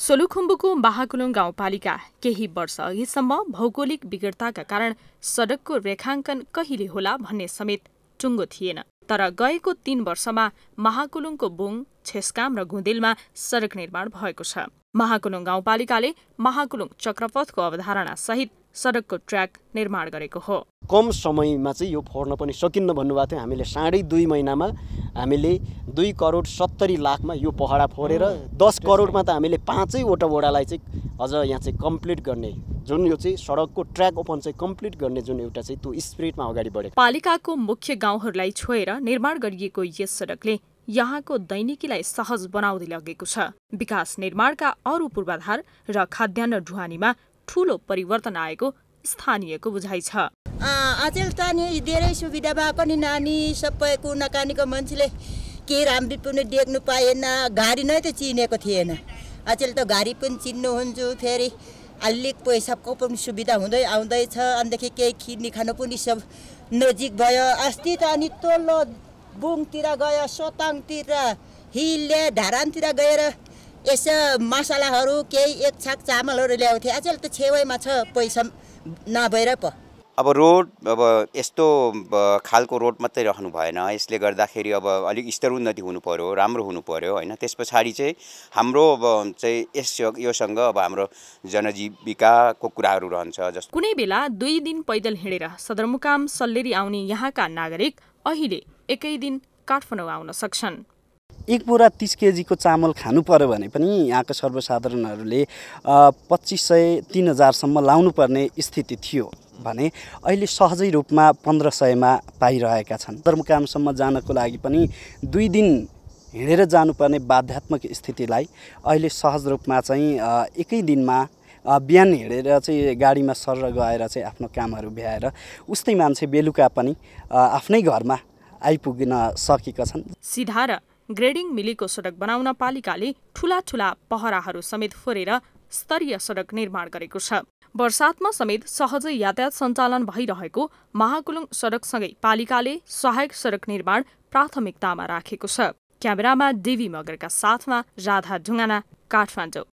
सोलुखुम्बुको महाकुलुङ गाउँपालिका केही वर्ष अघिसम्म भौगोलिक विगटताका कारण सडकको रेखाङ्कन कहिले होला भन्ने समेत टुङ्गो थिएन तर गएको तीन वर्षमा महाकुलुङको बुङ छेस्काम र घुँदेलमा सडक निर्माण भएको छ महाकुलुङ गाउँपालिकाले महाकुलुङ चक्रपथको अवधारणा सहित सडकको ट्र्याक निर्माण गरेको हो कम समयमा चाहिँ यो फोड्न पनि सकिन्न भन्नुभएको थियो हामीले साढे दुई महिनामा हामीले दुई करोड सत्तरी लाखमा यो पहाडा फोरेर दस करोडमा त हामीले पाँचैवटा वडालाई चाहिँ अझ यहाँ चाहिँ कम्प्लिट गर्ने जुन यो चाहिँ सडकको ट्र्याक ओपन चाहिँ कम्प्लिट गर्ने जुन एउटा चाहिँ त्यो स्पिरिटमा अगाडि बढेको पालिकाको मुख्य गाउँहरूलाई छोएर निर्माण गरिएको यस सडकले यहाँको दैनिकीलाई सहज बनाउँदै लगेको छ विकास निर्माणका अरू पूर्वाधार र खाद्यान्न ढुवानीमा ठूलो परिवर्तन आएको स्थानीयको बुझाइ छ अचेल त नि धेरै सुविधा भएको नि नानी सबैको नकानीको मान्छेले के राम्री पनि देख्नु पाएन घारी नै त चिनेको थिएन अचेल त घारी पनि चिन्नुहुन्छ फेरि अलिक पैसाको पनि सुविधा हुँदै आउँदैछ अनिदेखि केही किडनी खानु पनि सब नजिक भयो अस्ति त अनि तल्लो बुङतिर गयो सोताङतिर हिलले ढारानतिर गएर यसो मसलाहरू केही एक छाक चामलहरू ल्याउँथे अचेल त छेवैमा छ पैसा नभएर पो अब रोड अब यस्तो खालको रोड मात्रै रहनु भएन यसले गर्दाखेरि अब अलिक स्तरोन्नति हुनु पऱ्यो राम्रो हुनु पऱ्यो होइन त्यस पछाडि चाहिँ हाम्रो अब चाहिँ यस योसँग अब हाम्रो जनजीविकाको कुराहरू रहन्छ जस्तो कुनै बेला दुई दिन पैदल हिँडेर सदरमुकाम सल्लेरी आउने यहाँका नागरिक अहिले एकै दिन काठमाडौँ आउन सक्छन् एक बोरा तिस केजीको चामल खानु पऱ्यो भने पनि यहाँको सर्वसाधारणहरूले पच्चिस सय तिन हजारसम्म लाउनुपर्ने स्थिति थियो भने अहिले सहजै रूपमा पन्ध्र सयमा पाइरहेका छन् दरमुकामसम्म जानको लागि पनि दुई दिन हिँडेर जानुपर्ने बाध्यात्मक स्थितिलाई अहिले सहज रूपमा चाहिँ एकै दिनमा बिहान हिँडेर चाहिँ गाडीमा सर गएर चाहिँ आफ्नो कामहरू भ्याएर उस्तै मान्छे बेलुका पनि आफ्नै घरमा आइपुग्न सकेका छन् सिधा र ग्रेडिङ मिलीको सडक बनाउन पालिकाले ठुला ठुला पहराहरू समेत फोरेर स्तरीय सडक निर्माण गरेको छ वर्षातमा समेत सहजै यातायात सञ्चालन भइरहेको महाकुलुङ सडकसँगै पालिकाले सहायक सडक निर्माण प्राथमिकतामा राखेको छ क्यामेरामा डेवी मगरका साथमा राधा ढुङ्गाना काठमाडौँ